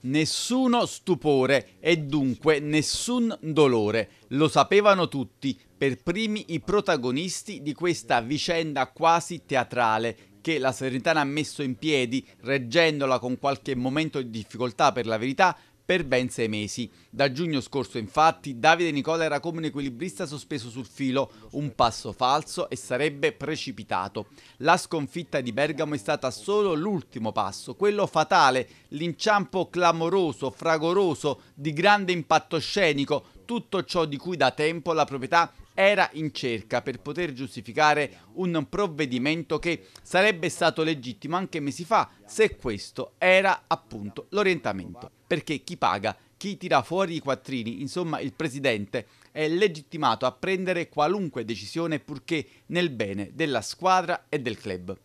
Nessuno stupore e dunque nessun dolore. Lo sapevano tutti, per primi i protagonisti di questa vicenda quasi teatrale che la Salernitana ha messo in piedi, reggendola con qualche momento di difficoltà per la verità, per ben sei mesi. Da giugno scorso, infatti, Davide Nicola era come un equilibrista sospeso sul filo, un passo falso e sarebbe precipitato. La sconfitta di Bergamo è stata solo l'ultimo passo, quello fatale, l'inciampo clamoroso, fragoroso, di grande impatto scenico, tutto ciò di cui da tempo la proprietà era in cerca per poter giustificare un provvedimento che sarebbe stato legittimo anche mesi fa se questo era appunto l'orientamento. Perché chi paga, chi tira fuori i quattrini, insomma il presidente, è legittimato a prendere qualunque decisione purché nel bene della squadra e del club.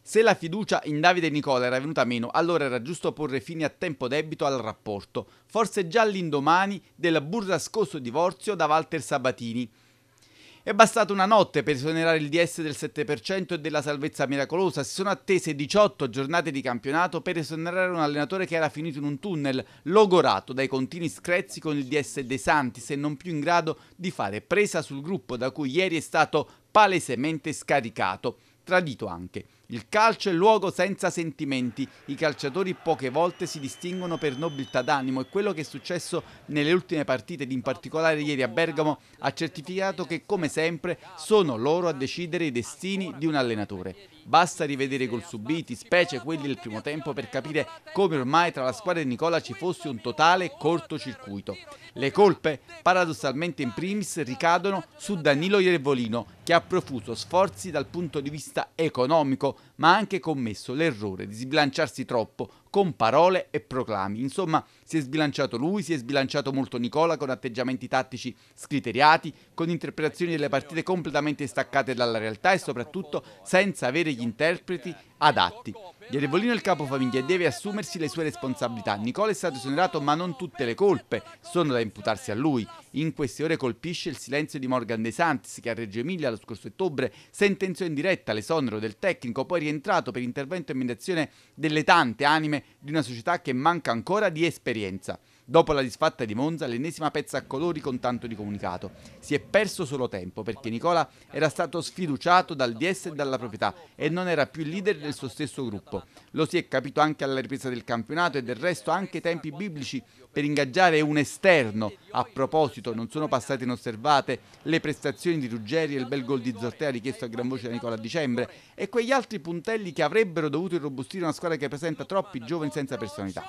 Se la fiducia in Davide Nicola era venuta meno, allora era giusto porre fine a tempo debito al rapporto, forse già l'indomani del burrascoso divorzio da Walter Sabatini, è bastata una notte per esonerare il DS del 7% e della salvezza miracolosa. Si sono attese 18 giornate di campionato per esonerare un allenatore che era finito in un tunnel, logorato dai continui screzzi con il DS De Santis e non più in grado di fare presa sul gruppo da cui ieri è stato palesemente scaricato, tradito anche il calcio è luogo senza sentimenti, i calciatori poche volte si distinguono per nobiltà d'animo e quello che è successo nelle ultime partite ed in particolare ieri a Bergamo ha certificato che come sempre sono loro a decidere i destini di un allenatore. Basta rivedere i gol subiti, specie quelli del primo tempo, per capire come ormai tra la squadra di Nicola ci fosse un totale cortocircuito. Le colpe, paradossalmente in primis, ricadono su Danilo Iervolino, che ha profuso sforzi dal punto di vista economico, ma ha anche commesso l'errore di sbilanciarsi troppo con parole e proclami. Insomma, si è sbilanciato lui, si è sbilanciato molto Nicola con atteggiamenti tattici scriteriati, con interpretazioni delle partite completamente staccate dalla realtà e soprattutto senza avere gli interpreti adatti. Ierevolino, il capofamiglia, e deve assumersi le sue responsabilità. Nicola è stato esonerato, ma non tutte le colpe sono da imputarsi a lui. In queste ore colpisce il silenzio di Morgan De Santis, che a Reggio Emilia lo scorso ottobre sentenziò in diretta l'esonero del tecnico, poi rientrato per intervento e mediazione delle tante anime di una società che manca ancora di esperienza. Dopo la disfatta di Monza, l'ennesima pezza a colori con tanto di comunicato. Si è perso solo tempo perché Nicola era stato sfiduciato dal DS e dalla proprietà e non era più il leader del suo stesso gruppo. Lo si è capito anche alla ripresa del campionato e del resto anche i tempi biblici per ingaggiare un esterno. A proposito, non sono passate inosservate le prestazioni di Ruggeri e il bel gol di Zortea richiesto a gran voce da Nicola a dicembre e quegli altri puntelli che avrebbero dovuto irrobustire una squadra che presenta troppi giovani senza personalità.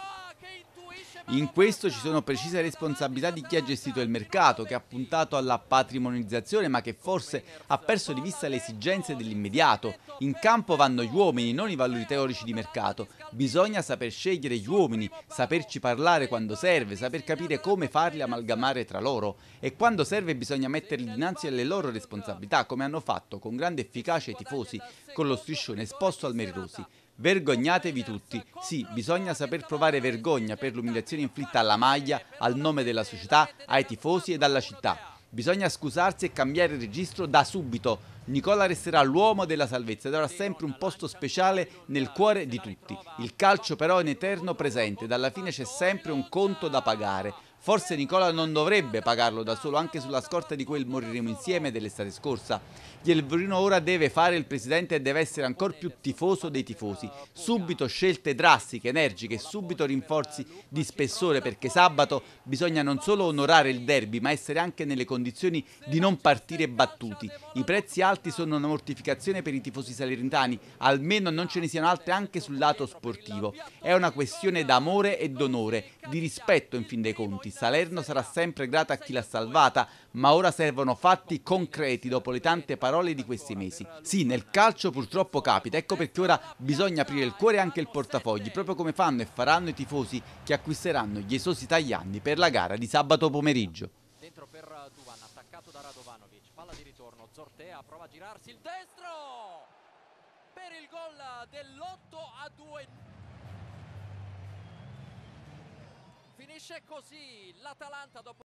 In questo ci sono precise responsabilità di chi ha gestito il mercato, che ha puntato alla patrimonializzazione ma che forse ha perso di vista le esigenze dell'immediato. In campo vanno gli uomini, non i valori teorici di mercato. Bisogna saper scegliere gli uomini, saperci parlare quando serve, saper capire come farli amalgamare tra loro e quando serve bisogna metterli dinanzi alle loro responsabilità, come hanno fatto con grande efficacia i tifosi con lo striscione esposto al Merirosi. Vergognatevi tutti. Sì, bisogna saper provare vergogna per l'umiliazione inflitta alla maglia, al nome della società, ai tifosi e alla città. Bisogna scusarsi e cambiare registro da subito. Nicola resterà l'uomo della salvezza ed avrà sempre un posto speciale nel cuore di tutti. Il calcio però è in eterno presente, dalla fine c'è sempre un conto da pagare. Forse Nicola non dovrebbe pagarlo da solo anche sulla scorta di quel moriremo insieme dell'estate scorsa. Ghielbrino ora deve fare il presidente e deve essere ancora più tifoso dei tifosi. Subito scelte drastiche, energiche, subito rinforzi di spessore perché sabato bisogna non solo onorare il derby ma essere anche nelle condizioni di non partire battuti. I prezzi alti sono una mortificazione per i tifosi salernitani, almeno non ce ne siano altre anche sul lato sportivo. È una questione d'amore e d'onore, di rispetto in fin dei conti morti. Salerno sarà sempre grata a chi l'ha salvata, ma ora servono fatti concreti dopo le tante parole di questi mesi. Sì, nel calcio purtroppo capita, ecco perché ora bisogna aprire il cuore e anche il portafogli, proprio come fanno e faranno i tifosi che acquisteranno gli esosi taglianni per la gara di sabato pomeriggio. Dentro per Duvan, attaccato da Radovanovic, palla di ritorno, Zortea prova a girarsi il destro per il gol dell'8 a 2. Finisce così l'Atalanta dopo